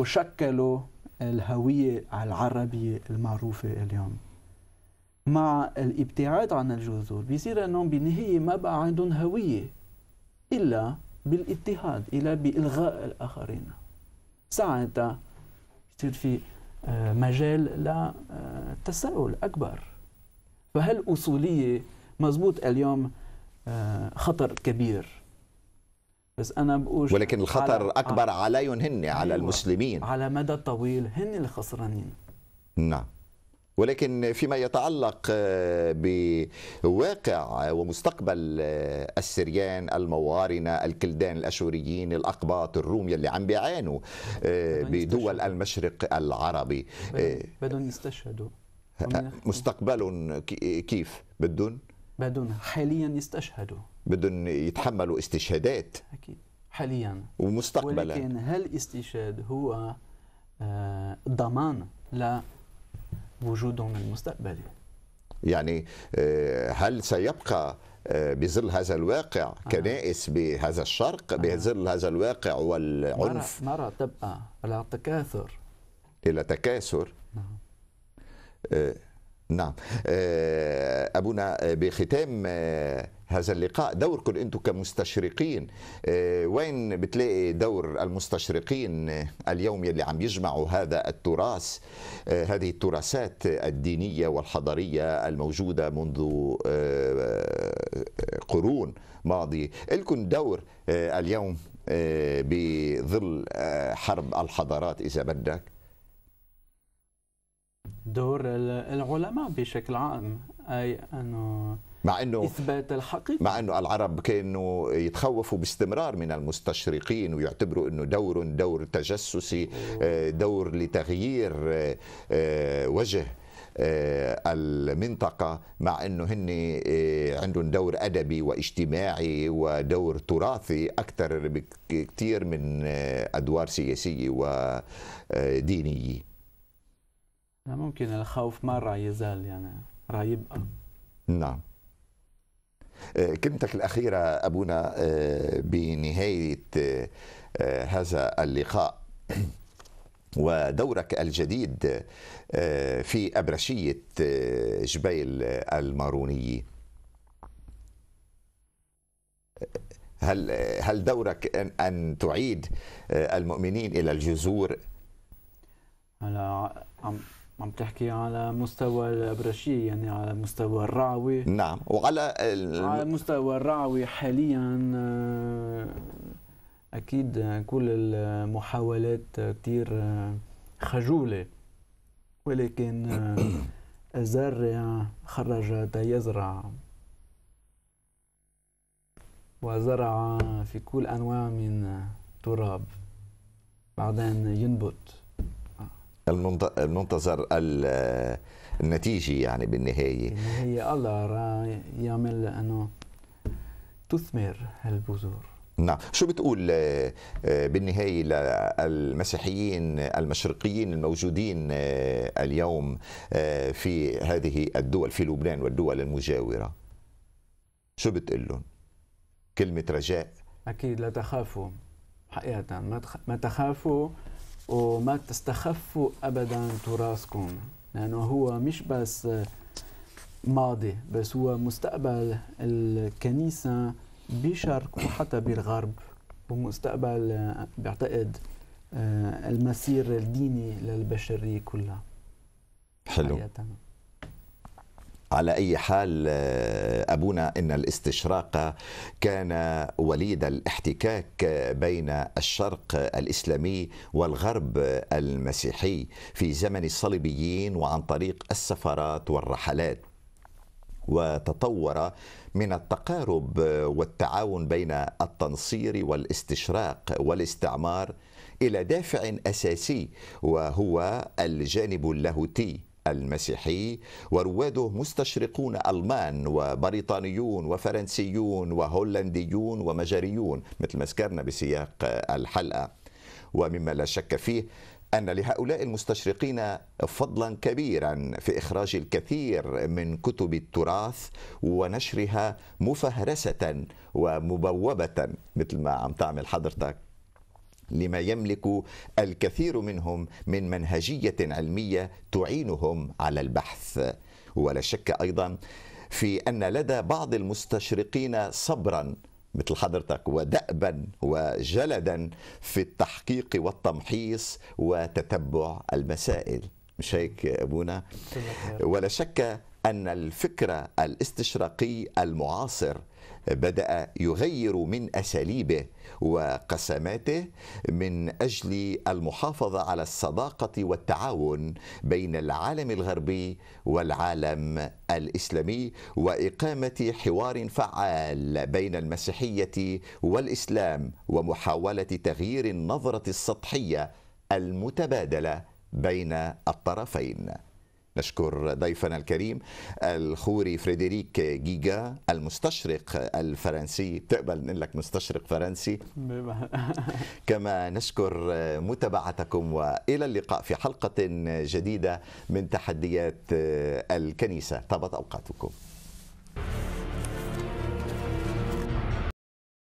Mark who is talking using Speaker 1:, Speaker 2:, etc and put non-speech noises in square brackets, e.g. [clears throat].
Speaker 1: وشكلوا الهوية العربية المعروفة اليوم مع الابتعاد عن الجذور بيصير أنهم بالنهاية ما بقى عندهم هوية إلا بالاضطهاد إلا بإلغاء الآخرين ساعتها بصير في آه، مجال لتساؤل آه، أكبر فهل أصولية مزبوط اليوم آه، خطر
Speaker 2: كبير بس
Speaker 1: انا بقول ولكن الخطر آه، على اكبر
Speaker 2: عليهن على أيوة المسلمين
Speaker 1: على مدى طويل هن الخسرانين
Speaker 2: نعم ولكن فيما يتعلق آه، بواقع ومستقبل آه، السريان الموارنة الكلدان الأشوريين الأقباط الروم يلي عم بيعانوا بدول المشرق العربي
Speaker 1: بدهم يستشهدوا
Speaker 2: مستقبل كيف بدهم
Speaker 1: بدهم حاليا يستشهدوا
Speaker 2: بدهم يتحملوا استشهادات اكيد حاليا ومستقبلا ولكن
Speaker 1: هل الاستشهاد هو آه، ضمان لوجودهم المستقبلي
Speaker 2: يعني آه، هل سيبقى آه، بظل هذا الواقع كنائس بهذا الشرق بظل هذا الواقع والعنف
Speaker 1: نرى, نرى تبقى على تكاثر
Speaker 2: الى تكاثر نعم نعم ابونا بختام هذا اللقاء دوركم انتم كمستشرقين آه، وين بتلاقي دور المستشرقين اليوم يلي عم يجمعوا هذا التراث آه، هذه التراثات الدينيه والحضاريه الموجوده منذ آه، قرون ماضيه لكم دور اليوم بظل حرب الحضارات اذا بدك
Speaker 1: دور العلماء بشكل عام اي انه مع انه اثبات الحقيقه
Speaker 2: مع انه العرب كانوا يتخوفوا باستمرار من المستشرقين ويعتبروا انه دور دور تجسسي آه، دور لتغيير آه، آه، وجه المنطقه مع انه هن عندهم دور ادبي واجتماعي ودور تراثي اكثر بكثير من ادوار سياسيه ودينيه
Speaker 1: ممكن الخوف ما راح يزال يعني
Speaker 2: راح يبقى نعم كلمتك الأخيرة أبونا آه، بنهاية آه، هذا اللقاء [clears throat] ودورك الجديد آه، في أبرشية جبيل المارونية هل هل دورك ان ان تعيد المؤمنين الى الجذور؟
Speaker 1: انا عم عم تحكي على مستوى الابرشيه يعني على مستوى الرعوي نعم
Speaker 2: وعلى ال... على
Speaker 1: مستوى الرعوي حاليا آه، اكيد كل المحاولات كثير آه، خجوله ولكن آه، الزارع خرج يزرع وزرع في كل انواع من تراب بعدين
Speaker 2: ينبت المنتظر النتيجه يعني بالنهايه
Speaker 1: هي الله يعمل انه تثمر البذور
Speaker 2: نعم شو بتقول آه، آه، بالنهاية للمسيحيين المشرقيين الموجودين آه، اليوم في هذه الدول في لبنان والدول المجاورة شو بتقول لهم كلمة رجاء
Speaker 1: أكيد لا تخافوا حقيقة ما تخافوا وما تستخفوا ابدا تراثكم لانه هو مش بس آه، ماضي بس هو مستقبل الكنيسه بشرق وحتى بالغرب ومستقبل آه، بعتقد آه، المسير الديني للبشريه كلها
Speaker 2: حلو حياتنا. على أي حال آه، أبونا إن الاستشراق كان وليد الاحتكاك بين الشرق الإسلامي والغرب المسيحي في زمن الصليبيين وعن طريق السفرات والرحلات وتطور من التقارب والتعاون بين التنصير والاستشراق والاستعمار الى دافع اساسي وهو الجانب اللاهوتي المسيحي ورواده مستشرقون ألمان وبريطانيون وفرنسيون وهولنديون ومجريون مثل ما ذكرنا بسياق الحلقة ومما لا شك فيه أن لهؤلاء المستشرقين فضلا كبيرا في إخراج الكثير من كتب التراث ونشرها مفهرسة ومبوبة مثل ما عم تعمل حضرتك لما يملك الكثير منهم من منهجيه علميه تعينهم على البحث ولا شك ايضا في ان لدى بعض المستشرقين صبرا مثل حضرتك ودأبا وجلدا في التحقيق والتمحيص وتتبع المسائل مش هيك ابونا ولا شك ان الفكر الاستشراقي المعاصر بدأ يغير من أساليبه وقسماته من أجل المحافظة على الصداقة والتعاون بين العالم الغربي والعالم الإسلامي وإقامة حوار فعال بين المسيحية والإسلام ومحاولة تغيير النظرة السطحية المتبادلة بين الطرفين نشكر ضيفنا الكريم الخوري فريدريك جيجا المستشرق الفرنسي تقبل نقول لك مستشرق فرنسي
Speaker 1: [laughs]
Speaker 2: كما نشكر متابعتكم والى اللقاء في حلقه جديده من تحديات الكنيسه طابت اوقاتكم